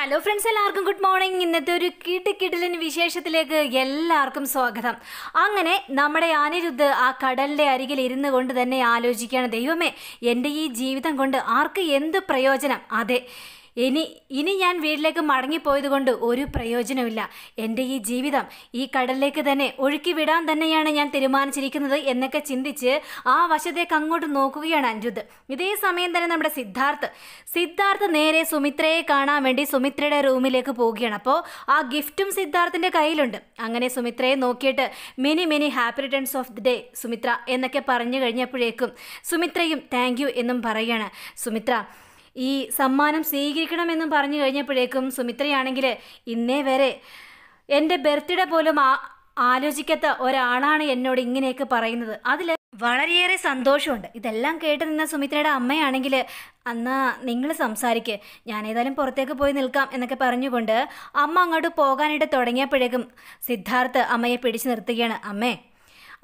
hello friends എല്ലാവർക്കും good morning ഇന്നത്തെ ഒരു കിട്ടിക്കിടലിന് വിശേഷത്തിലേക്ക് എല്ലാവർക്കും സ്വാഗതം അങ്ങനെ നമ്മുടെ അനിരുദ്ധ് ആ കടലിൻ്റെ അരികിൽ ഇരുന്ന് കൊണ്ട് തന്നെ ആലോചിക്കുകയാണ് ദൈവമേ എൻ്റെ ഈ ജീവിതം കൊണ്ട് ആർക്ക് എന്ത് പ്രയോജനം അതെ ഇനി ഇനി ഞാൻ വീട്ടിലേക്ക് കൊണ്ട് ഒരു പ്രയോജനമില്ല എൻ്റെ ഈ ജീവിതം ഈ കടലിലേക്ക് തന്നെ ഒഴുക്കി വിടാൻ തന്നെയാണ് ഞാൻ തീരുമാനിച്ചിരിക്കുന്നത് എന്നൊക്കെ ചിന്തിച്ച് ആ വശത്തേക്ക് അങ്ങോട്ട് നോക്കുകയാണ് അഞ്ജുത് ഇതേ സമയം തന്നെ നമ്മുടെ സിദ്ധാർത്ഥ് സിദ്ധാർത്ഥ് നേരെ സുമിത്രയെ കാണാൻ വേണ്ടി സുമിത്രയുടെ റൂമിലേക്ക് പോവുകയാണ് അപ്പോൾ ആ ഗിഫ്റ്റും സിദ്ധാർത്ഥിൻ്റെ കയ്യിലുണ്ട് അങ്ങനെ സുമിത്രയെ നോക്കിയിട്ട് many many happy returns of the day Sumithra എന്നൊക്കെ പറഞ്ഞു കഴിഞ്ഞപ്പോഴേക്കും സുമിത്രയും താങ്ക് എന്നും പറയുകയാണ് സുമിത്ര ഈ സമ്മാനം സ്വീകരിക്കണമെന്നും പറഞ്ഞു കഴിഞ്ഞപ്പോഴേക്കും സുമിത്രയാണെങ്കിൽ ഇന്നേ വരെ എൻ്റെ ബർത്ത്ഡേ പോലും ആ ആലോചിക്കാത്ത ഒരാളാണ് എന്നോട് ഇങ്ങനെയൊക്കെ പറയുന്നത് അതിൽ വളരെയേറെ സന്തോഷമുണ്ട് ഇതെല്ലാം കേട്ട് നിന്ന സുമിത്രയുടെ അമ്മയാണെങ്കിൽ അന്നാ നിങ്ങൾ ഞാൻ ഞാനേതായാലും പുറത്തേക്ക് പോയി നിൽക്കാം എന്നൊക്കെ പറഞ്ഞുകൊണ്ട് അമ്മ അങ്ങോട്ട് പോകാനായിട്ട് തുടങ്ങിയപ്പോഴേക്കും സിദ്ധാർത്ഥ് അമ്മയെ പിടിച്ചു നിർത്തുകയാണ് അമ്മേ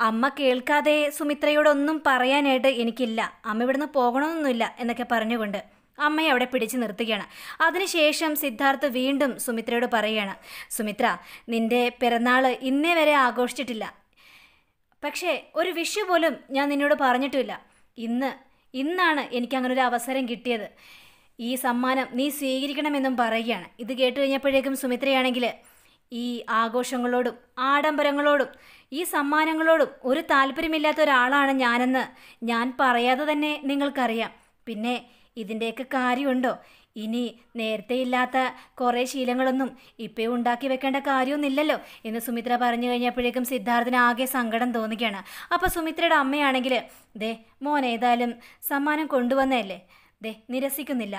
അമ്മ കേൾക്കാതെ സുമിത്രയോടൊന്നും പറയാനായിട്ട് എനിക്കില്ല അമ്മ ഇവിടുന്ന് പോകണമെന്നൊന്നുമില്ല എന്നൊക്കെ പറഞ്ഞുകൊണ്ട് അമ്മയെ അവിടെ പിടിച്ചു നിർത്തുകയാണ് അതിനുശേഷം സിദ്ധാർത്ഥ് വീണ്ടും സുമിത്രയോട് പറയുകയാണ് സുമിത്ര നിന്റെ പിറന്നാൾ ഇന്നേ വരെ ആഘോഷിച്ചിട്ടില്ല പക്ഷേ ഒരു വിഷു പോലും ഞാൻ നിന്നോട് പറഞ്ഞിട്ടില്ല ഇന്ന് ഇന്നാണ് എനിക്ക് അങ്ങനെ ഒരു അവസരം കിട്ടിയത് ഈ സമ്മാനം നീ സ്വീകരിക്കണമെന്നും പറയുകയാണ് ഇത് കേട്ട് കഴിഞ്ഞപ്പോഴേക്കും സുമിത്രയാണെങ്കിൽ ഈ ആഘോഷങ്ങളോടും ആഡംബരങ്ങളോടും ഈ സമ്മാനങ്ങളോടും ഒരു താല്പര്യമില്ലാത്ത ഒരാളാണ് ഞാനെന്ന് ഞാൻ പറയാതെ തന്നെ നിങ്ങൾക്കറിയാം പിന്നെ ഇതിൻ്റെയൊക്കെ കാര്യമുണ്ടോ ഇനി നേരത്തെ ഇല്ലാത്ത കുറേ ശീലങ്ങളൊന്നും ഇപ്പോൾ ഉണ്ടാക്കി വെക്കേണ്ട കാര്യമൊന്നുമില്ലല്ലോ എന്ന് സുമിത്ര പറഞ്ഞു കഴിഞ്ഞപ്പോഴേക്കും സിദ്ധാർത്ഥന ആകെ സങ്കടം തോന്നുകയാണ് അപ്പോൾ സുമിത്രയുടെ അമ്മയാണെങ്കിൽ ദേ മോൻ ഏതായാലും സമ്മാനം കൊണ്ടുവന്നതല്ലേ ദേ നിരസിക്കുന്നില്ല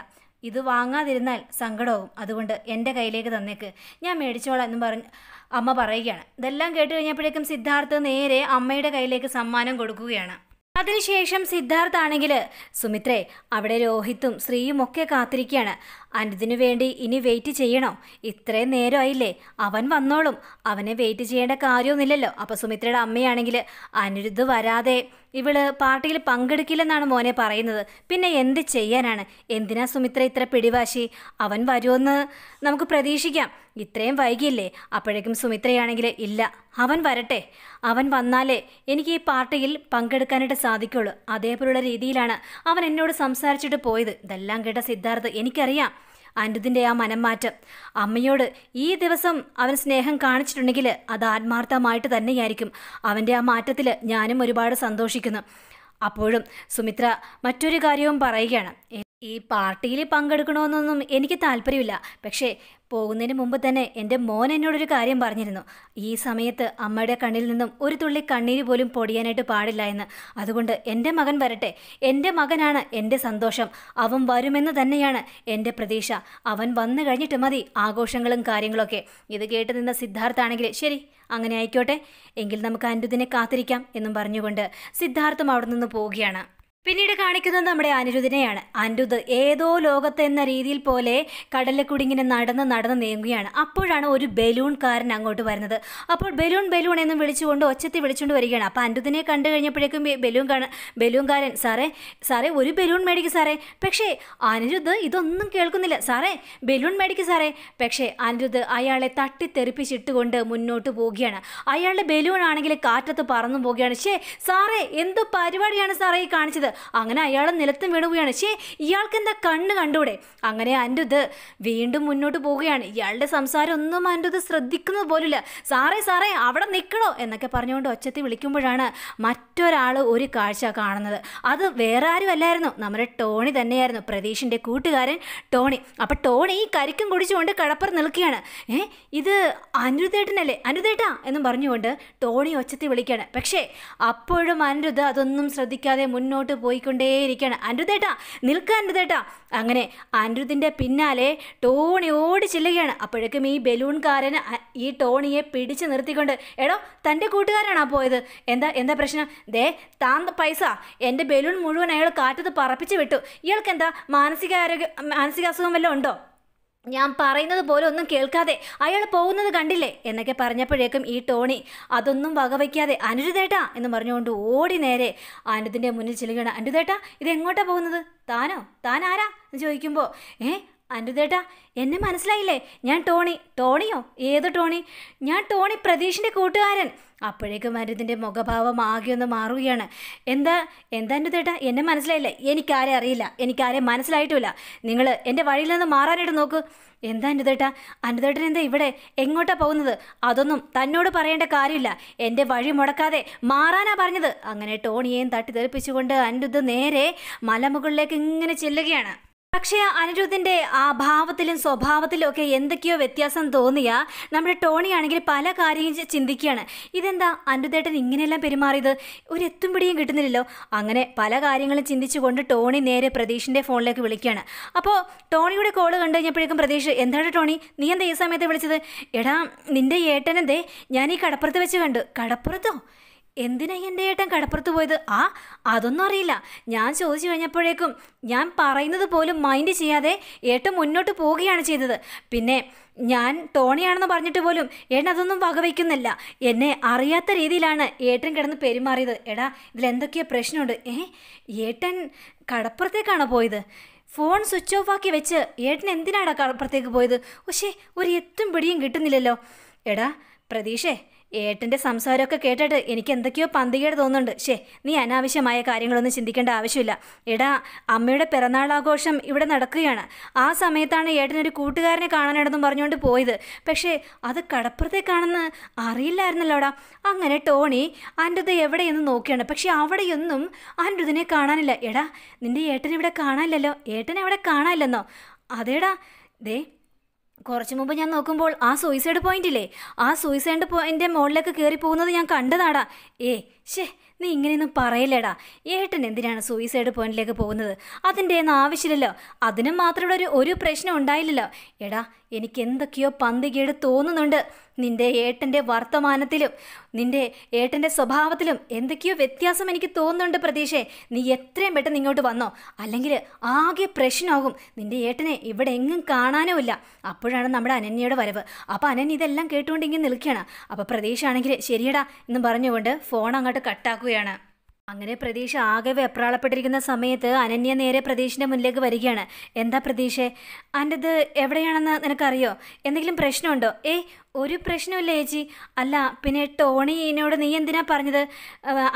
ഇത് വാങ്ങാതിരുന്നാൽ സങ്കടമാവും അതുകൊണ്ട് എൻ്റെ കയ്യിലേക്ക് തന്നേക്ക് ഞാൻ മേടിച്ചോളാം എന്നും പറഞ്ഞ് അമ്മ പറയുകയാണ് ഇതെല്ലാം കേട്ട് കഴിഞ്ഞപ്പോഴേക്കും സിദ്ധാർത്ഥ് നേരെ അമ്മയുടെ കയ്യിലേക്ക് സമ്മാനം കൊടുക്കുകയാണ് അതിനുശേഷം സിദ്ധാർത്ഥ് ആണെങ്കിൽ സുമിത്രേ അവിടെ രോഹിത്തും ശ്രീയും ഒക്കെ കാത്തിരിക്കുകയാണ് അനുദിനു വേണ്ടി ഇനി വെയിറ്റ് ചെയ്യണോ ഇത്രയും നേരമായില്ലേ അവൻ വന്നോളും അവനെ വെയിറ്റ് ചെയ്യേണ്ട കാര്യമൊന്നുമില്ലല്ലോ അപ്പോൾ സുമിത്രയുടെ അമ്മയാണെങ്കിൽ അനിരുദ്ധ് വരാതെ ഇവള് പാർട്ടിയിൽ പങ്കെടുക്കില്ലെന്നാണ് മോനെ പറയുന്നത് പിന്നെ എന്ത് ചെയ്യാനാണ് എന്തിനാ സുമിത്ര ഇത്ര പിടിവാശി അവൻ വരുമെന്ന് നമുക്ക് പ്രതീക്ഷിക്കാം ഇത്രയും വൈകിയില്ലേ അപ്പോഴേക്കും സുമിത്രയാണെങ്കിൽ ഇല്ല അവൻ വരട്ടെ അവൻ വന്നാലേ എനിക്ക് ഈ പാർട്ടിയിൽ പങ്കെടുക്കാനായിട്ട് സാധിക്കുള്ളൂ അതേപോലുള്ള രീതിയിലാണ് അവൻ എന്നോട് സംസാരിച്ചിട്ട് പോയത് ഇതെല്ലാം കേട്ട സിദ്ധാർത്ഥ് എനിക്കറിയാം അനിരുദ്ധിൻ്റെ ആ മാറ്റം അമ്മയോട് ഈ ദിവസം അവൻ സ്നേഹം കാണിച്ചിട്ടുണ്ടെങ്കിൽ അത് ആത്മാർത്ഥമായിട്ട് തന്നെയായിരിക്കും അവൻ്റെ ആ മാറ്റത്തിൽ ഞാനും ഒരുപാട് സന്തോഷിക്കുന്നു അപ്പോഴും സുമിത്ര മറ്റൊരു കാര്യവും പറയുകയാണ് ഈ പാർട്ടിയിൽ പങ്കെടുക്കണമെന്നൊന്നും എനിക്ക് താല്പര്യമില്ല പക്ഷേ പോകുന്നതിന് മുമ്പ് തന്നെ എൻ്റെ മോൻ എന്നോടൊരു കാര്യം പറഞ്ഞിരുന്നു ഈ സമയത്ത് അമ്മയുടെ കണ്ണിൽ നിന്നും ഒരു തുള്ളി കണ്ണീര് പോലും പൊടിയാനായിട്ട് പാടില്ല എന്ന് അതുകൊണ്ട് എൻ്റെ മകൻ വരട്ടെ എൻ്റെ മകനാണ് എൻ്റെ സന്തോഷം അവൻ വരുമെന്ന് തന്നെയാണ് എൻ്റെ പ്രതീക്ഷ അവൻ വന്നു കഴിഞ്ഞിട്ട് മതി ആഘോഷങ്ങളും കാര്യങ്ങളൊക്കെ ഇത് കേട്ട് നിന്ന സിദ്ധാർത്ഥാണെങ്കിൽ ശരി അങ്ങനെ ആയിക്കോട്ടെ എങ്കിൽ നമുക്ക് അനുദിനെ കാത്തിരിക്കാം എന്നും പറഞ്ഞുകൊണ്ട് സിദ്ധാർത്ഥം അവിടെ നിന്ന് പോവുകയാണ് പിന്നീട് കാണിക്കുന്നത് നമ്മുടെ അനിരുദ്ധിനെയാണ് അനിരുദ്ധ് ഏതോ ലോകത്ത് എന്ന രീതിയിൽ പോലെ കടലിൽ കൂടി ഇങ്ങനെ നടന്ന് നടന്ന് നീങ്ങുകയാണ് അപ്പോഴാണ് ഒരു ബലൂൺകാരൻ അങ്ങോട്ട് വരുന്നത് അപ്പോൾ ബലൂൺ ബലൂൺ എന്ന് വിളിച്ചുകൊണ്ട് ഒച്ചത്തി വിളിച്ചുകൊണ്ട് വരികയാണ് അപ്പോൾ അനിരുദ്ധിനെ കണ്ടു കഴിഞ്ഞപ്പോഴേക്കും ബലൂൺ കാണ ബലൂൺകാരൻ സാറേ സാറേ ഒരു ബലൂൺ മേടിക്കും സാറേ പക്ഷേ അനിരുദ്ധ് ഇതൊന്നും കേൾക്കുന്നില്ല സാറേ ബലൂൺ മേടിക്കും സാറേ പക്ഷേ അനിരുദ്ധ് അയാളെ തട്ടിത്തെറിപ്പിച്ചിട്ടുകൊണ്ട് മുന്നോട്ട് പോവുകയാണ് അയാളുടെ ബലൂൺ ആണെങ്കിൽ കാറ്റത്ത് പറന്നു പോവുകയാണ് ഷേ സാറേ എന്ത് പരിപാടിയാണ് സാറേ ഈ കാണിച്ചത് അങ്ങനെ അയാൾ നിലത്തും വീണുകയാണ് ശേ ഇയാൾക്ക് എന്താ കണ്ണ് കണ്ടൂടെ അങ്ങനെ ഇത് വീണ്ടും മുന്നോട്ട് പോവുകയാണ് ഇയാളുടെ സംസാരം ഒന്നും ഇത് ശ്രദ്ധിക്കുന്നത് പോലില്ല സാറേ സാറേ അവിടെ നിൽക്കണോ എന്നൊക്കെ പറഞ്ഞുകൊണ്ട് ഒച്ചത്തി വിളിക്കുമ്പോഴാണ് മറ്റൊരാൾ ഒരു കാഴ്ച കാണുന്നത് അത് വേറെ ആരും അല്ലായിരുന്നു നമ്മുടെ ടോണി തന്നെയായിരുന്നു പ്രതീഷിൻ്റെ കൂട്ടുകാരൻ ടോണി അപ്പം ടോണി ഈ കരിക്കും കുടിച്ചുകൊണ്ട് കടപ്പർ നിൽക്കുകയാണ് ഏ ഇത് അനിരുദ്ധേട്ടനല്ലേ അനിരുദ്ധേട്ടാ എന്നും പറഞ്ഞുകൊണ്ട് ടോണി ഒച്ചത്തി വിളിക്കുകയാണ് പക്ഷേ അപ്പോഴും അനിരുദ്ധ അതൊന്നും ശ്രദ്ധിക്കാതെ മുന്നോട്ട് പോയിക്കൊണ്ടേയിരിക്കുകയാണ് അനിരുദ്ധേട്ടാ നിൽക്കുക അനിരുദ്ധേട്ടാ അങ്ങനെ അനിരുദ്ധിൻ്റെ പിന്നാലെ ടോണി ഓടി ചെല്ലുകയാണ് അപ്പോഴേക്കും ഈ ബലൂൺകാരൻ ഈ ടോണിയെ പിടിച്ചു നിർത്തിക്കൊണ്ട് എടോ തൻ്റെ കൂട്ടുകാരാണോ പോയത് എന്താ എന്താ പ്രശ്നം ദേ താൻ പൈസ എൻ്റെ ബലൂൺ മുഴുവൻ അയാൾ കാറ്റത്ത് പറപ്പിച്ച് വിട്ടു ഇയാൾക്ക് എന്താ മാനസികാരോഗ്യ മാനസികാസുഖം വല്ലതും ഉണ്ടോ ഞാൻ പറയുന്നത് പോലെ ഒന്നും കേൾക്കാതെ അയാൾ പോകുന്നത് കണ്ടില്ലേ എന്നൊക്കെ പറഞ്ഞപ്പോഴേക്കും ഈ ടോണി അതൊന്നും വകവയ്ക്കാതെ അനുരുതേട്ടാ എന്ന് പറഞ്ഞുകൊണ്ട് ഓടി നേരെ അനുദിൻ്റെ മുന്നിൽ ചെല്ലുകയാണ് അനുരുതേട്ടാ ഇത് എങ്ങോട്ടാണ് പോകുന്നത് താനോ താൻ ആരാ എന്ന് ചോദിക്കുമ്പോൾ ഏ അനുദേട്ടാ എന്നെ മനസ്സിലായില്ലേ ഞാൻ ടോണി ടോണിയോ ഏത് ടോണി ഞാൻ ടോണി പ്രതീഷിൻ്റെ കൂട്ടുകാരൻ അപ്പോഴേക്കും മരുതിൻ്റെ മുഖഭാവം ആകെ ഒന്ന് മാറുകയാണ് എന്താ എന്താ അനുദേട്ടാ എന്നെ മനസ്സിലായില്ല എനിക്കാരെ അറിയില്ല എനിക്കാരെ മനസ്സിലായിട്ടുമില്ല നിങ്ങൾ എൻ്റെ വഴിയിൽ നിന്ന് മാറാനായിട്ട് നോക്കൂ എന്താ അനുദേട്ടാ അനുദേട്ടൻ എന്താ ഇവിടെ എങ്ങോട്ടാ പോകുന്നത് അതൊന്നും തന്നോട് പറയേണ്ട കാര്യമില്ല എൻ്റെ വഴി മുടക്കാതെ മാറാനാ പറഞ്ഞത് അങ്ങനെ ടോണിയെയും തട്ടിത്തെറിപ്പിച്ചുകൊണ്ട് അനുദ് നേരെ മലമുകളിലേക്ക് ഇങ്ങനെ ചെല്ലുകയാണ് പക്ഷേ അനിരുദ്ധിന്റെ ആ ഭാവത്തിലും സ്വഭാവത്തിലും ഒക്കെ എന്തൊക്കെയോ വ്യത്യാസം തോന്നിയ നമ്മുടെ ടോണി ആണെങ്കിൽ പല കാര്യങ്ങളും ചിന്തിക്കുകയാണ് ഇതെന്താ അനിരുദ്ധേട്ടൻ ഇങ്ങനെയെല്ലാം പെരുമാറിയത് ഒരു എത്തും പിടിയും കിട്ടുന്നില്ലല്ലോ അങ്ങനെ പല കാര്യങ്ങളും ചിന്തിച്ചുകൊണ്ട് ടോണി നേരെ പ്രതീഷിന്റെ ഫോണിലേക്ക് വിളിക്കുകയാണ് അപ്പോൾ ടോണിയുടെ കോള് കണ്ടു കഴിഞ്ഞപ്പോഴേക്കും പ്രതീഷ് എന്താണ് ടോണി നീ എന്താ ഈ സമയത്ത് വിളിച്ചത് എടാ നിന്റെ ഏട്ടനെന്തേ ഞാൻ ഈ കടപ്പുറത്ത് വെച്ച് കണ്ടു കടപ്പുറത്തോ എന്തിനാ എൻ്റെ ഏട്ടൻ കടപ്പുറത്ത് പോയത് ആ അതൊന്നും അറിയില്ല ഞാൻ ചോദിച്ചു കഴിഞ്ഞപ്പോഴേക്കും ഞാൻ പറയുന്നത് പോലും മൈൻഡ് ചെയ്യാതെ ഏട്ടൻ മുന്നോട്ട് പോവുകയാണ് ചെയ്തത് പിന്നെ ഞാൻ ടോണിയാണെന്ന് പറഞ്ഞിട്ട് പോലും ഏട്ടൻ അതൊന്നും വകവയ്ക്കുന്നില്ല എന്നെ അറിയാത്ത രീതിയിലാണ് ഏട്ടൻ കിടന്ന് പെരുമാറിയത് എടാ എന്തൊക്കെയാ പ്രശ്നമുണ്ട് ഏ ഏട്ടൻ കടപ്പുറത്തേക്കാണോ പോയത് ഫോൺ സ്വിച്ച് ഓഫ് ആക്കി വെച്ച് ഏട്ടൻ എന്തിനാടാ കടപ്പുറത്തേക്ക് പോയത് പക്ഷേ ഒരു എത്തും പിടിയും കിട്ടുന്നില്ലല്ലോ എടാ പ്രതീക്ഷേ ഏട്ടൻ്റെ സംസാരമൊക്കെ കേട്ടിട്ട് എനിക്ക് എന്തൊക്കെയോ പന്തികേട് തോന്നുന്നുണ്ട് ശേ നീ അനാവശ്യമായ കാര്യങ്ങളൊന്നും ചിന്തിക്കേണ്ട ആവശ്യമില്ല എടാ അമ്മയുടെ പിറന്നാളാഘോഷം ഇവിടെ നടക്കുകയാണ് ആ സമയത്താണ് ഏട്ടനൊരു കൂട്ടുകാരനെ കാണാനിടന്നും പറഞ്ഞുകൊണ്ട് പോയത് പക്ഷേ അത് കടപ്പുറത്തേക്കാണെന്ന് അറിയില്ലായിരുന്നല്ലോടാ അങ്ങനെ ടോണി ആൻ്റത് എവിടെയെന്ന് നോക്കിയാണ് പക്ഷേ അവിടെയൊന്നും ആൻ്റതിനെ കാണാനില്ല എടാ നിൻ്റെ ഏട്ടൻ ഇവിടെ കാണാനില്ലല്ലോ ഏട്ടൻ അവിടെ കാണാനില്ലെന്നോ അതേടാ ദേ കുറച്ച് മുമ്പ് ഞാൻ നോക്കുമ്പോൾ ആ സൂയിസൈഡ് പോയിന്റ് ഇല്ലേ ആ സൂയിസൈഡ് പോയിൻ്റെ മുകളിലേക്ക് കയറി പോകുന്നത് ഞാൻ കണ്ടതാടാ ഏ ഷേ നീ ഇങ്ങനെയൊന്നും പറയില്ലേടാ ഏട്ടൻ എന്തിനാണ് സൂയിസൈഡ് പോയിന്റിലേക്ക് പോകുന്നത് ഒന്നും ആവശ്യമില്ലല്ലോ അതിനും മാത്രമുള്ള ഒരു ഒരു പ്രശ്നം ഉണ്ടായില്ലല്ലോ എടാ എനിക്ക് എന്തൊക്കെയോ പന്തികേട് തോന്നുന്നുണ്ട് നിന്റെ ഏട്ടൻ്റെ വർത്തമാനത്തിലും നിന്റെ ഏട്ടൻ്റെ സ്വഭാവത്തിലും എന്തൊക്കെയോ വ്യത്യാസം എനിക്ക് തോന്നുന്നുണ്ട് പ്രതീക്ഷേ നീ എത്രയും പെട്ടെന്ന് ഇങ്ങോട്ട് വന്നോ അല്ലെങ്കിൽ ആകെ പ്രശ്നമാകും നിന്റെ ഏട്ടനെ ഇവിടെ എങ്ങും ഇല്ല അപ്പോഴാണ് നമ്മുടെ അനന്യയുടെ വരവ് അപ്പോൾ അനന്യ ഇതെല്ലാം കേട്ടുകൊണ്ട് ഇങ്ങനെ നിൽക്കുകയാണ് അപ്പോൾ പ്രതീക്ഷ ആണെങ്കിൽ ശരിയടാ എന്ന് പറഞ്ഞുകൊണ്ട് ഫോൺ അങ്ങോട്ട് കട്ടാക്കുകയാണ് അങ്ങനെ പ്രതീക്ഷ ആകെ വെപ്രാളപ്പെട്ടിരിക്കുന്ന സമയത്ത് അനന്യ നേരെ പ്രതീക്ഷിൻ്റെ മുന്നിലേക്ക് വരികയാണ് എന്താ പ്രതീക്ഷ അൻ്റെത് എവിടെയാണെന്ന് നിനക്കറിയോ എന്തെങ്കിലും പ്രശ്നമുണ്ടോ ഏയ് ഒരു പ്രശ്നമില്ല ചേച്ചി അല്ല പിന്നെ ടോണി എന്നോട് നീ എന്തിനാ പറഞ്ഞത്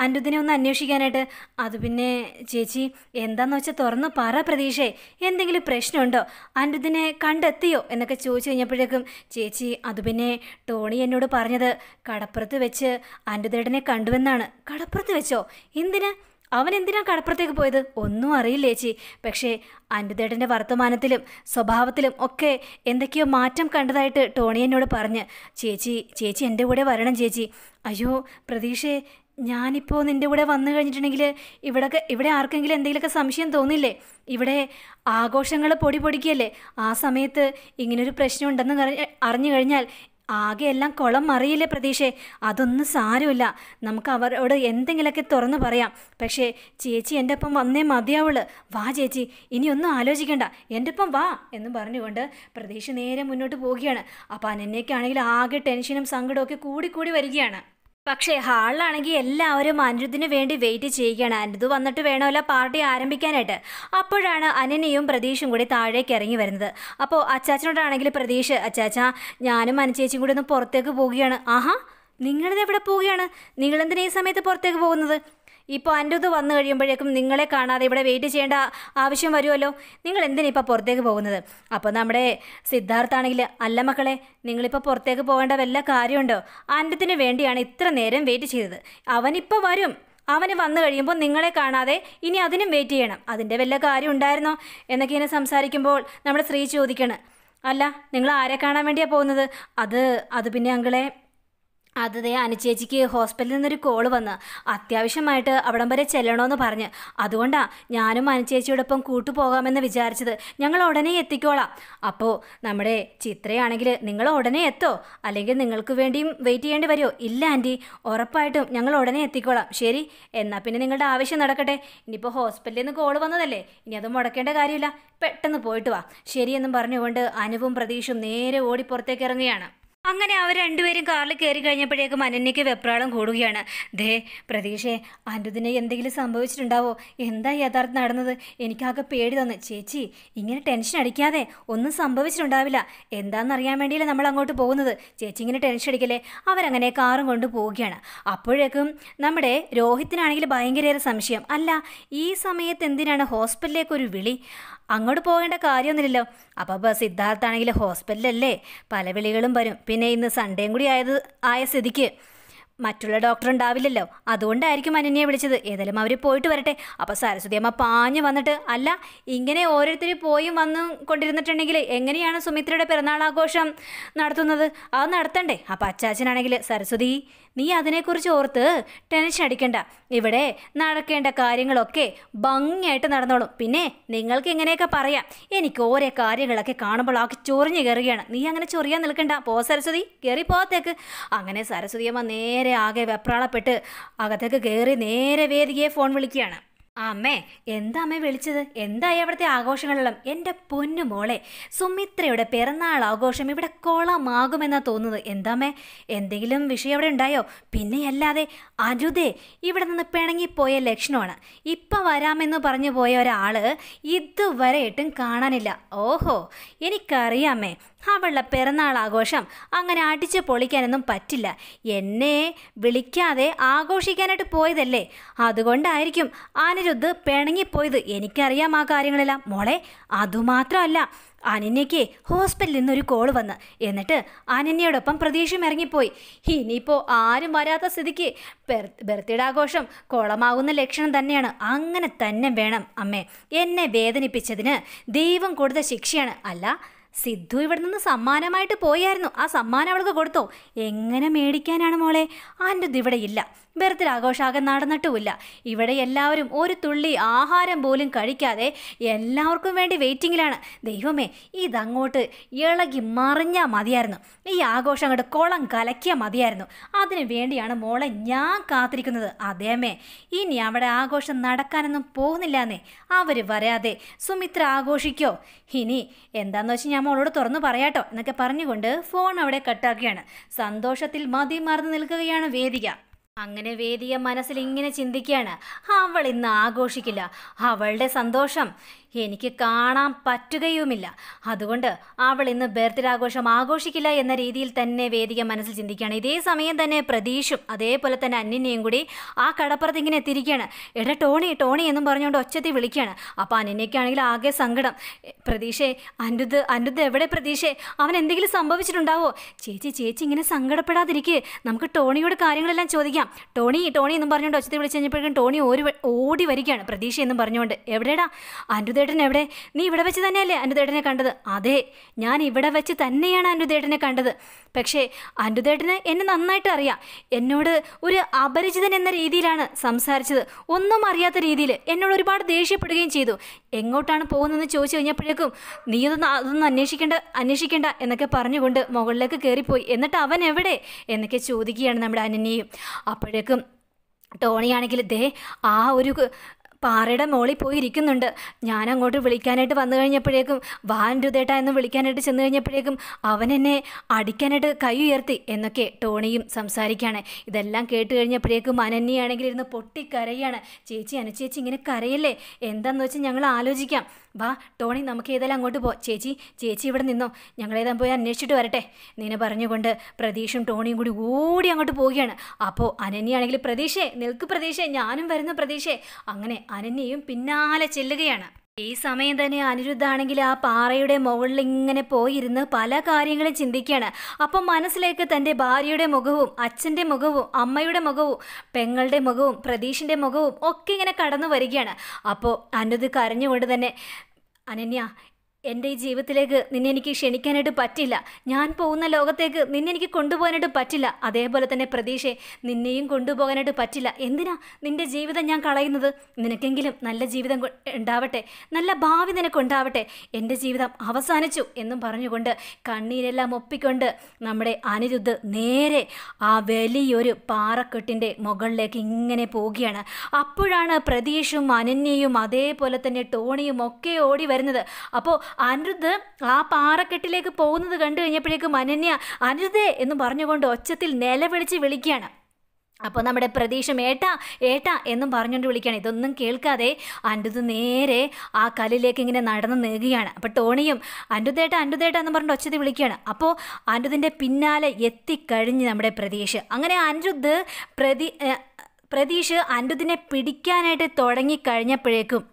അനുദിനെ ഒന്ന് അന്വേഷിക്കാനായിട്ട് അത് പിന്നെ ചേച്ചി എന്താന്ന് വെച്ചാൽ തുറന്നു പറ പ്രതീക്ഷേ എന്തെങ്കിലും പ്രശ്നമുണ്ടോ അനുദിനെ കണ്ടെത്തിയോ എന്നൊക്കെ ചോദിച്ചു കഴിഞ്ഞപ്പോഴേക്കും ചേച്ചി അത് പിന്നെ ടോണി എന്നോട് പറഞ്ഞത് കടപ്പുറത്ത് വെച്ച് അനുദേടനെ കണ്ടുവെന്നാണ് കടപ്പുറത്ത് വെച്ചോ എന്തിനാ അവൻ എന്തിനാ കടപ്പുറത്തേക്ക് പോയത് ഒന്നും അറിയില്ലേച്ചി പക്ഷേ അൻപുതേട്ടൻ്റെ വർത്തമാനത്തിലും സ്വഭാവത്തിലും ഒക്കെ എന്തൊക്കെയോ മാറ്റം കണ്ടതായിട്ട് ടോണി എന്നോട് പറഞ്ഞ് ചേച്ചി ചേച്ചി എൻ്റെ കൂടെ വരണം ചേച്ചി അയ്യോ പ്രതീക്ഷേ ഞാനിപ്പോൾ നിൻ്റെ കൂടെ വന്നു കഴിഞ്ഞിട്ടുണ്ടെങ്കിൽ ഇവിടെ ഇവിടെ ആർക്കെങ്കിലും എന്തെങ്കിലുമൊക്കെ സംശയം തോന്നില്ലേ ഇവിടെ ആഘോഷങ്ങൾ പൊടി പൊടിക്കുകയല്ലേ ആ സമയത്ത് ഇങ്ങനൊരു പ്രശ്നം ഉണ്ടെന്ന് അറിഞ്ഞു കഴിഞ്ഞാൽ ആകെ എല്ലാം കുളം മറിയില്ലേ പ്രതീക്ഷേ അതൊന്നും സാരമില്ല നമുക്ക് അവരോട് എന്തെങ്കിലുമൊക്കെ തുറന്നു പറയാം പക്ഷേ ചേച്ചി എൻ്റെ ഒപ്പം വന്നേ മതിയാവുള്ളു വാ ചേച്ചി ഇനിയൊന്നും ആലോചിക്കണ്ട എൻ്റെ ഒപ്പം വാ എന്ന് പറഞ്ഞുകൊണ്ട് പ്രതീക്ഷ നേരെ മുന്നോട്ട് പോവുകയാണ് അപ്പോൾ ആണെങ്കിൽ ആകെ ടെൻഷനും സങ്കടമൊക്കെ കൂടിക്കൂടി വരികയാണ് പക്ഷേ ഹാളിലാണെങ്കിൽ എല്ലാവരും അനിരുദ്ധിന് വേണ്ടി വെയിറ്റ് ചെയ്യുകയാണ് അനിരുദ്ധ വന്നിട്ട് വേണമല്ലോ പാർട്ടി ആരംഭിക്കാനായിട്ട് അപ്പോഴാണ് അനനയും പ്രതീഷും കൂടി താഴേക്ക് ഇറങ്ങി വരുന്നത് അപ്പോൾ അച്ചാച്ചനോടാണെങ്കിൽ പ്രതീഷ് അച്ചാച്ച ഞാനും അനുചേച്ചും കൂടി ഒന്ന് പുറത്തേക്ക് പോവുകയാണ് ആഹാ നിങ്ങളിത് എവിടെ പോവുകയാണ് നിങ്ങളെന്തിനാ ഈ സമയത്ത് പുറത്തേക്ക് പോകുന്നത് ഇപ്പോൾ അൻ്റത് വന്നു കഴിയുമ്പോഴേക്കും നിങ്ങളെ കാണാതെ ഇവിടെ വെയിറ്റ് ചെയ്യേണ്ട ആവശ്യം വരുമല്ലോ നിങ്ങൾ ഇപ്പോൾ പുറത്തേക്ക് പോകുന്നത് അപ്പോൾ നമ്മുടെ സിദ്ധാർത്ഥാണെങ്കിൽ അല്ല മക്കളെ നിങ്ങളിപ്പോൾ പുറത്തേക്ക് പോകേണ്ട വല്ല കാര്യമുണ്ടോ അൻ്റത്തിന് വേണ്ടിയാണ് ഇത്ര നേരം വെയിറ്റ് ചെയ്തത് അവനിപ്പോൾ വരും അവന് വന്നു കഴിയുമ്പോൾ നിങ്ങളെ കാണാതെ ഇനി അതിനും വെയിറ്റ് ചെയ്യണം അതിൻ്റെ വല്ല കാര്യം ഉണ്ടായിരുന്നോ എന്നൊക്കെ ഇങ്ങനെ സംസാരിക്കുമ്പോൾ നമ്മുടെ സ്ത്രീ ചോദിക്കണം അല്ല നിങ്ങൾ ആരെ കാണാൻ വേണ്ടിയാണ് പോകുന്നത് അത് അത് പിന്നെ അങ്കളെ അതേ അനുചേച്ചിക്ക് ഹോസ്പിറ്റലിൽ നിന്നൊരു കോൾ വന്ന് അത്യാവശ്യമായിട്ട് അവിടം വരെ ചെല്ലണമെന്ന് പറഞ്ഞ് അതുകൊണ്ടാണ് ഞാനും അനുചേച്ചിയോടൊപ്പം കൂട്ടു പോകാമെന്ന് വിചാരിച്ചത് ഞങ്ങൾ ഉടനെ എത്തിക്കോളാം അപ്പോൾ നമ്മുടെ ചിത്രയാണെങ്കിൽ നിങ്ങൾ ഉടനെ എത്തോ അല്ലെങ്കിൽ നിങ്ങൾക്ക് വേണ്ടിയും വെയിറ്റ് ചെയ്യേണ്ടി വരുമോ ഇല്ല ആൻറ്റി ഉറപ്പായിട്ടും ഞങ്ങൾ ഉടനെ എത്തിക്കോളാം ശരി എന്നാൽ പിന്നെ നിങ്ങളുടെ ആവശ്യം നടക്കട്ടെ ഇനിയിപ്പോൾ ഹോസ്പിറ്റലിൽ നിന്ന് കോൾ വന്നതല്ലേ ഇനി അത് മുടക്കേണ്ട കാര്യമില്ല പെട്ടെന്ന് പോയിട്ട് വാ ശരിയെന്നും പറഞ്ഞുകൊണ്ട് അനുവും പ്രതീക്ഷും നേരെ ഓടി പുറത്തേക്ക് ഇറങ്ങുകയാണ് അങ്ങനെ അവർ രണ്ടുപേരും കാറിൽ കയറി കഴിഞ്ഞപ്പോഴേക്കും അനന്യയ്ക്ക് വെപ്രാളം കൂടുകയാണ് ദേ പ്രതീക്ഷേ അനുദിനെ എന്തെങ്കിലും സംഭവിച്ചിട്ടുണ്ടാവോ എന്താ യഥാർത്ഥം നടന്നത് എനിക്കാകെ പേടി തന്നു ചേച്ചി ഇങ്ങനെ ടെൻഷൻ അടിക്കാതെ ഒന്നും സംഭവിച്ചിട്ടുണ്ടാവില്ല എന്താണെന്നറിയാൻ വേണ്ടിയല്ലേ നമ്മൾ അങ്ങോട്ട് പോകുന്നത് ചേച്ചി ഇങ്ങനെ ടെൻഷൻ അടിക്കല്ലേ അവരങ്ങനെ കാറും കൊണ്ട് പോവുകയാണ് അപ്പോഴേക്കും നമ്മുടെ രോഹിത്തിനാണെങ്കിൽ ഭയങ്കരേറെ സംശയം അല്ല ഈ സമയത്ത് എന്തിനാണ് ഹോസ്പിറ്റലിലേക്ക് ഒരു വിളി അങ്ങോട്ട് പോകേണ്ട കാര്യമൊന്നുമില്ലല്ലോ അപ്പോൾ ഇപ്പോൾ സിദ്ധാർത്ഥാണെങ്കിൽ ഹോസ്പിറ്റലല്ലേ പല വിളികളും വരും പിന്നെ ഇന്ന് സൺഡേയും കൂടി ആയത് ആയ സ്ഥിതിക്ക് മറ്റുള്ള ഡോക്ടർ ഉണ്ടാവില്ലല്ലോ അതുകൊണ്ടായിരിക്കും അനന്യയെ വിളിച്ചത് ഏതായാലും അവർ പോയിട്ട് വരട്ടെ അപ്പോൾ സരസ്വതി അമ്മ പാഞ്ഞു വന്നിട്ട് അല്ല ഇങ്ങനെ ഓരോരുത്തർ പോയും വന്നും കൊണ്ടിരുന്നിട്ടുണ്ടെങ്കിൽ എങ്ങനെയാണ് സുമിത്രയുടെ പിറന്നാളാഘോഷം നടത്തുന്നത് അത് നടത്തണ്ടേ അപ്പോൾ അച്ചാച്ചനാണെങ്കിൽ സരസ്വതി നീ അതിനെക്കുറിച്ച് ഓർത്ത് ടെൻഷൻ അടിക്കണ്ട ഇവിടെ നടക്കേണ്ട കാര്യങ്ങളൊക്കെ ഭംഗിയായിട്ട് നടന്നോളും പിന്നെ നിങ്ങൾക്ക് എങ്ങനെയൊക്കെ പറയാം എനിക്ക് ഓരോ കാര്യങ്ങളൊക്കെ കാണുമ്പോൾ ആക്കി ചൊറിഞ്ഞു കയറുകയാണ് നീ അങ്ങനെ ചൊറിയാൻ നിൽക്കണ്ട പോ സരസ്വതി കയറി പോകത്തേക്ക് അങ്ങനെ സരസ്വതി അമ്മ നേരെ ആകെ വെപ്രാളപ്പെട്ട് അകത്തേക്ക് കയറി നേരെ വേദികയെ ഫോൺ വിളിക്കുകയാണ് അമ്മേ എന്താ അമ്മേ വിളിച്ചത് എന്തായി അവിടുത്തെ ആഘോഷങ്ങളെല്ലാം എൻ്റെ പൊന്നു മോളെ സുമിത്രയുടെ പിറന്നാൾ ആഘോഷം ഇവിടെ കോളമാകുമെന്നാ തോന്നുന്നത് അമ്മേ എന്തെങ്കിലും വിഷയം അവിടെ ഉണ്ടായോ പിന്നെ അല്ലാതെ അരുതേ ഇവിടെ നിന്ന് പിണങ്ങിപ്പോയ ലക്ഷണമാണ് ഇപ്പം വരാമെന്ന് പറഞ്ഞു പോയ ഒരാൾ ഇതുവരെയിട്ടും കാണാനില്ല ഓഹോ എനിക്കറിയാമേ അവളുടെ പിറന്നാൾ ആഘോഷം അങ്ങനെ അടിച്ച് പൊളിക്കാനൊന്നും പറ്റില്ല എന്നെ വിളിക്കാതെ ആഘോഷിക്കാനായിട്ട് പോയതല്ലേ അതുകൊണ്ടായിരിക്കും അനിരുദ്ധ് പിണങ്ങിപ്പോയത് എനിക്കറിയാം ആ കാര്യങ്ങളെല്ലാം മോളെ അതുമാത്രമല്ല അനന്യയ്ക്ക് ഹോസ്പിറ്റലിൽ നിന്നൊരു കോൾ വന്ന് എന്നിട്ട് അനന്യയോടൊപ്പം പ്രതീക്ഷയും ഇറങ്ങിപ്പോയി ഇനിയിപ്പോൾ ആരും വരാത്ത സ്ഥിതിക്ക് ബർത്ത്ഡേ ആഘോഷം കോളമാകുന്ന ലക്ഷണം തന്നെയാണ് അങ്ങനെ തന്നെ വേണം അമ്മേ എന്നെ വേദനിപ്പിച്ചതിന് ദൈവം കൊടുത്ത ശിക്ഷയാണ് അല്ല സിദ്ധു ഇവിടെ നിന്ന് സമ്മാനമായിട്ട് പോയായിരുന്നു ആ സമ്മാനം അവൾക്ക് കൊടുത്തോ എങ്ങനെ മേടിക്കാനാണ് മോളെ ആൻ്റെ ഇവിടെ ഇല്ല ബർത്ത്ഡേ ആഘോഷാകെ നടന്നിട്ടുമില്ല ഇവിടെ എല്ലാവരും ഒരു തുള്ളി ആഹാരം പോലും കഴിക്കാതെ എല്ലാവർക്കും വേണ്ടി വെയിറ്റിങ്ങിലാണ് ദൈവമേ ഇതങ്ങോട്ട് ഇളകി മറിഞ്ഞാൽ മതിയായിരുന്നു ഈ ആഘോഷം അങ്ങോട്ട് കുളം കലക്കിയാൽ മതിയായിരുന്നു അതിന് വേണ്ടിയാണ് മോളെ ഞാൻ കാത്തിരിക്കുന്നത് അതേമേ ഇനി അവിടെ ആഘോഷം നടക്കാനൊന്നും പോകുന്നില്ലാന്നേ അവർ വരാതെ സുമിത്ര ആഘോഷിക്കോ ഇനി എന്താന്ന് വെച്ചാൽ ഞാൻ മോളോട് തുറന്നു പറയാട്ടോ എന്നൊക്കെ പറഞ്ഞുകൊണ്ട് ഫോൺ അവിടെ കട്ടാക്കുകയാണ് സന്തോഷത്തിൽ മതി മറന്നു നിൽക്കുകയാണ് വേദിക അങ്ങനെ വേദിയ മനസ്സിൽ ഇങ്ങനെ ചിന്തിക്കുകയാണ് അവൾ ഇന്ന് ആഘോഷിക്കില്ല അവളുടെ സന്തോഷം എനിക്ക് കാണാൻ പറ്റുകയുമില്ല അതുകൊണ്ട് അവൾ ഇന്ന് ബർത്ത്ഡേ ആഘോഷം ആഘോഷിക്കില്ല എന്ന രീതിയിൽ തന്നെ വേദിക മനസ്സിൽ ചിന്തിക്കുകയാണ് ഇതേ സമയം തന്നെ പ്രതീഷും അതേപോലെ തന്നെ അന്നിനെയും കൂടി ആ കടപ്പുറത്ത് ഇങ്ങനെ എത്തിയിരിക്കുകയാണ് എടാ ടോണി ടോണി എന്നും പറഞ്ഞുകൊണ്ട് ഒച്ചത്തി വിളിക്കുകയാണ് അപ്പോൾ അനിനയ്ക്കാണെങ്കിൽ ആകെ സങ്കടം പ്രതീഷേ അനുദ് അനുദ് എവിടെ പ്രതീക്ഷേ അവൻ എന്തെങ്കിലും സംഭവിച്ചിട്ടുണ്ടാവോ ചേച്ചി ചേച്ചി ഇങ്ങനെ സങ്കടപ്പെടാതിരിക്കുക നമുക്ക് ടോണിയോട് കാര്യങ്ങളെല്ലാം ചോദിക്കാം ടോണി ടോണി എന്നും പറഞ്ഞുകൊണ്ട് ഒച്ചത്തി വിളിച്ചു കഴിഞ്ഞപ്പോഴേക്കും ടോണി ഓടി ഓടി വരികയാണ് പ്രതീഷ എന്നും പറഞ്ഞുകൊണ്ട് എവിടെടാ അനുദ് അനുദേടൻ എവിടെ നീ ഇവിടെ വെച്ച് തന്നെയല്ലേ അനുദേടനെ കണ്ടത് അതെ ഞാൻ ഇവിടെ വെച്ച് തന്നെയാണ് അനുദേടനെ കണ്ടത് പക്ഷേ അനുദേടന് എന്നെ നന്നായിട്ട് അറിയാം എന്നോട് ഒരു അപരിചിതൻ എന്ന രീതിയിലാണ് സംസാരിച്ചത് ഒന്നും അറിയാത്ത രീതിയിൽ എന്നോട് ഒരുപാട് ദേഷ്യപ്പെടുകയും ചെയ്തു എങ്ങോട്ടാണ് പോകുന്നതെന്ന് ചോദിച്ചു കഴിഞ്ഞപ്പോഴേക്കും നീ ഇതൊന്നും അതൊന്നും അന്വേഷിക്കേണ്ട അന്വേഷിക്കേണ്ട എന്നൊക്കെ പറഞ്ഞുകൊണ്ട് മുകളിലേക്ക് കയറിപ്പോയി എന്നിട്ട് അവൻ എവിടെ എന്നൊക്കെ ചോദിക്കുകയാണ് നമ്മുടെ അനന്യയും അപ്പോഴേക്കും ടോണിയാണെങ്കിൽ ദേ ആ ഒരു പാറയുടെ മോളിൽ പോയി ഇരിക്കുന്നുണ്ട് ഞാൻ അങ്ങോട്ട് വിളിക്കാനായിട്ട് വന്നു കഴിഞ്ഞപ്പോഴേക്കും വാൻ രുതേട്ട എന്ന് വിളിക്കാനായിട്ട് ചെന്ന് കഴിഞ്ഞപ്പോഴേക്കും അവൻ എന്നെ അടിക്കാനായിട്ട് കൈ ഉയർത്തി എന്നൊക്കെ ടോണിയും സംസാരിക്കുകയാണ് ഇതെല്ലാം കേട്ട് കഴിഞ്ഞപ്പോഴേക്കും അനന്യയാണെങ്കിൽ ഇരുന്ന് പൊട്ടിക്കരയാണ് ചേച്ചി ചേച്ചി ഇങ്ങനെ കരയല്ലേ എന്താണെന്ന് വെച്ചാൽ ഞങ്ങൾ ആലോചിക്കാം വാ ടോണി നമുക്ക് ഏതായാലും അങ്ങോട്ട് പോ ചേച്ചി ചേച്ചി ഇവിടെ നിന്നോ ഞങ്ങളേതാ പോയി അന്വേഷിച്ചിട്ട് വരട്ടെ നിന്നെ പറഞ്ഞുകൊണ്ട് പ്രതീഷും ടോണിയും കൂടി ഓടി അങ്ങോട്ട് പോവുകയാണ് അപ്പോൾ അനന്യയാണെങ്കിൽ പ്രതീക്ഷേ നിൽക്ക് പ്രതീക്ഷേ ഞാനും വരുന്ന പ്രതീക്ഷേ അങ്ങനെ അനന്യയും പിന്നാലെ ചെല്ലുകയാണ് ഈ സമയം തന്നെ അനിരുദ്ധാണെങ്കിൽ ആ പാറയുടെ മുകളിൽ ഇങ്ങനെ പോയിരുന്ന് പല കാര്യങ്ങളും ചിന്തിക്കുകയാണ് അപ്പൊ മനസ്സിലേക്ക് തന്റെ ഭാര്യയുടെ മുഖവും അച്ഛന്റെ മുഖവും അമ്മയുടെ മുഖവും പെങ്ങളുടെ മുഖവും പ്രതീഷിന്റെ മുഖവും ഒക്കെ ഇങ്ങനെ കടന്നു വരികയാണ് അപ്പോൾ അനുത് കരഞ്ഞുകൊണ്ട് തന്നെ അനന്യ എൻ്റെ ഈ ജീവിതത്തിലേക്ക് നിന്നെ എനിക്ക് ക്ഷണിക്കാനായിട്ട് പറ്റില്ല ഞാൻ പോകുന്ന ലോകത്തേക്ക് നിന്നെ എനിക്ക് കൊണ്ടുപോകാനായിട്ട് പറ്റില്ല അതേപോലെ തന്നെ പ്രതീക്ഷയെ നിന്നെയും കൊണ്ടുപോകാനായിട്ട് പറ്റില്ല എന്തിനാ നിന്റെ ജീവിതം ഞാൻ കളയുന്നത് നിനക്കെങ്കിലും നല്ല ജീവിതം ഉണ്ടാവട്ടെ നല്ല ഭാവി നിനക്കുണ്ടാവട്ടെ എൻ്റെ ജീവിതം അവസാനിച്ചു എന്നും പറഞ്ഞുകൊണ്ട് കണ്ണീരെല്ലാം ഒപ്പിക്കൊണ്ട് നമ്മുടെ അനിരുദ്ധ് നേരെ ആ വലിയൊരു പാറക്കെട്ടിൻ്റെ മുകളിലേക്ക് ഇങ്ങനെ പോവുകയാണ് അപ്പോഴാണ് പ്രതീഷും അനന്യയും അതേപോലെ തന്നെ ടോണിയും ഒക്കെ ഓടി വരുന്നത് അപ്പോൾ അനിരുദ്ധ് ആ പാറക്കെട്ടിലേക്ക് പോകുന്നത് കണ്ടു കഴിഞ്ഞപ്പോഴേക്കും അനന്യ അനിരുദ്ധേ എന്ന് പറഞ്ഞുകൊണ്ട് ഒച്ചത്തിൽ നിലവിളിച്ച് വിളിക്കുകയാണ് അപ്പോൾ നമ്മുടെ പ്രതീക്ഷം ഏട്ട ഏട്ട എന്നും പറഞ്ഞുകൊണ്ട് വിളിക്കുകയാണ് ഇതൊന്നും കേൾക്കാതെ അൻ്റുത് നേരെ ആ കല്ലിലേക്ക് ഇങ്ങനെ നടന്ന് നീങ്ങുകയാണ് അപ്പോൾ ടോണിയും അൻ്റുതേട്ട അൻ്റുതേട്ട എന്ന് പറഞ്ഞിട്ട് ഒച്ചതി വിളിക്കുകയാണ് അപ്പോൾ അൻ്റുതിൻ്റെ പിന്നാലെ എത്തിക്കഴിഞ്ഞ് നമ്മുടെ പ്രതീക്ഷ അങ്ങനെ അനിരുദ്ധ് പ്രതി പ്രതീക്ഷ അനിരുദ്ധിനെ പിടിക്കാനായിട്ട് തുടങ്ങിക്കഴിഞ്ഞപ്പോഴേക്കും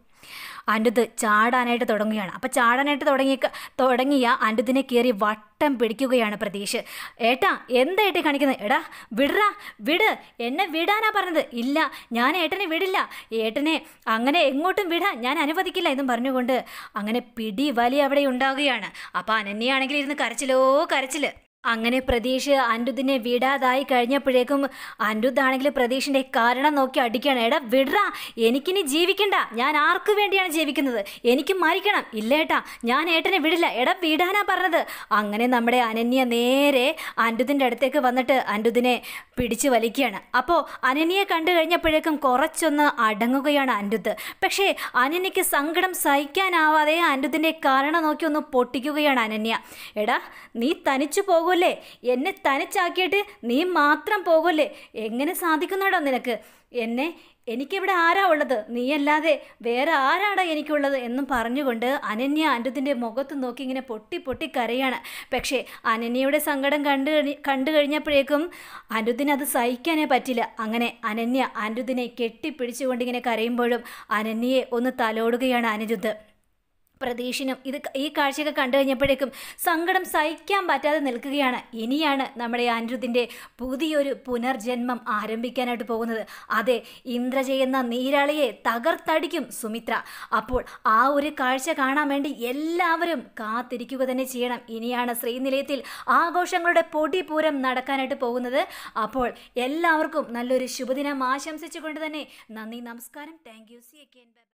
അനിരുദ്ധ് ചാടാനായിട്ട് തുടങ്ങുകയാണ് അപ്പം ചാടാനായിട്ട് തുടങ്ങി തുടങ്ങിയ അനിരുദ്ധിനെ കയറി വട്ടം പിടിക്കുകയാണ് പ്രതീഷ് ഏട്ടാ എന്താ ഏട്ടി കാണിക്കുന്നത് എടാ വിടറാ വിട് എന്നെ വിടാനാ പറഞ്ഞത് ഇല്ല ഞാൻ ഏട്ടനെ വിടില്ല ഏട്ടനെ അങ്ങനെ എങ്ങോട്ടും വിടാ ഞാൻ അനുവദിക്കില്ല എന്നും പറഞ്ഞുകൊണ്ട് അങ്ങനെ പിടി വലി അവിടെ ഉണ്ടാകുകയാണ് അപ്പോൾ അനന്യയാണെങ്കിൽ ഇരുന്ന് കരച്ചിലോ കരച്ചിൽ അങ്ങനെ പ്രതീഷ് അൻരുദിനെ വിടാതായി കഴിഞ്ഞപ്പോഴേക്കും അൻരുദാണെങ്കിൽ പ്രതീഷിന്റെ കാരണം നോക്കി അടിക്കണം എടാ വിടറ എനിക്കിനി ജീവിക്കണ്ട ഞാൻ ആർക്കു വേണ്ടിയാണ് ജീവിക്കുന്നത് എനിക്ക് മരിക്കണം ഇല്ല ഏട്ടാ ഞാൻ ഏട്ടനെ വിടില്ല എടാ വിടാനാ പറഞ്ഞത് അങ്ങനെ നമ്മുടെ അനന്യ നേരെ അൻരുദിൻ്റെ അടുത്തേക്ക് വന്നിട്ട് അൻരുദിനെ പിടിച്ചു വലിക്കുകയാണ് അപ്പോൾ അനന്യെ കണ്ടു കഴിഞ്ഞപ്പോഴേക്കും കുറച്ചൊന്ന് അടങ്ങുകയാണ് അൻരുദ് പക്ഷേ അനന്യക്ക് സങ്കടം സഹിക്കാനാവാതെ അൻരുദിൻ്റെ കാരണം നോക്കി ഒന്ന് പൊട്ടിക്കുകയാണ് അനന്യ എടാ നീ തനിച്ചു പോകും പോകുമല്ലേ എന്നെ തനിച്ചാക്കിയിട്ട് നീ മാത്രം പോകുമല്ലേ എങ്ങനെ സാധിക്കുന്നടാ നിനക്ക് എന്നെ എനിക്കിവിടെ ആരാ ഉള്ളത് നീയല്ലാതെ വേറെ ആരാടാ എനിക്കുള്ളത് എന്നും പറഞ്ഞുകൊണ്ട് അനന്യ അനുദിൻ്റെ മുഖത്ത് നോക്കി ഇങ്ങനെ പൊട്ടി പൊട്ടി കരയാണ് പക്ഷേ അനന്യയുടെ സങ്കടം കണ്ടു കണ്ടു കഴിഞ്ഞപ്പോഴേക്കും അനിരുദ്ധിന് അത് സഹിക്കാനേ പറ്റില്ല അങ്ങനെ അനന്യ അനുദിനെ കെട്ടിപ്പിടിച്ചുകൊണ്ട് ഇങ്ങനെ കരയുമ്പോഴും അനന്യയെ ഒന്ന് തലോടുകയാണ് അനിരുദ്ധ് പ്രതീക്ഷനും ഇത് ഈ കാഴ്ചയൊക്കെ കണ്ടു കഴിഞ്ഞപ്പോഴേക്കും സങ്കടം സഹിക്കാൻ പറ്റാതെ നിൽക്കുകയാണ് ഇനിയാണ് നമ്മുടെ അനിരുദ്ധിൻ്റെ പുതിയൊരു പുനർജന്മം ആരംഭിക്കാനായിട്ട് പോകുന്നത് അതെ ഇന്ദ്ര എന്ന നീരാളിയെ തകർത്തടിക്കും സുമിത്ര അപ്പോൾ ആ ഒരു കാഴ്ച കാണാൻ വേണ്ടി എല്ലാവരും കാത്തിരിക്കുക തന്നെ ചെയ്യണം ഇനിയാണ് ശ്രീനിലയത്തിൽ ആഘോഷങ്ങളുടെ പൊടിപൂരം നടക്കാനായിട്ട് പോകുന്നത് അപ്പോൾ എല്ലാവർക്കും നല്ലൊരു ശുഭദിനം ആശംസിച്ചുകൊണ്ട് തന്നെ നന്ദി നമസ്കാരം താങ്ക് യു സി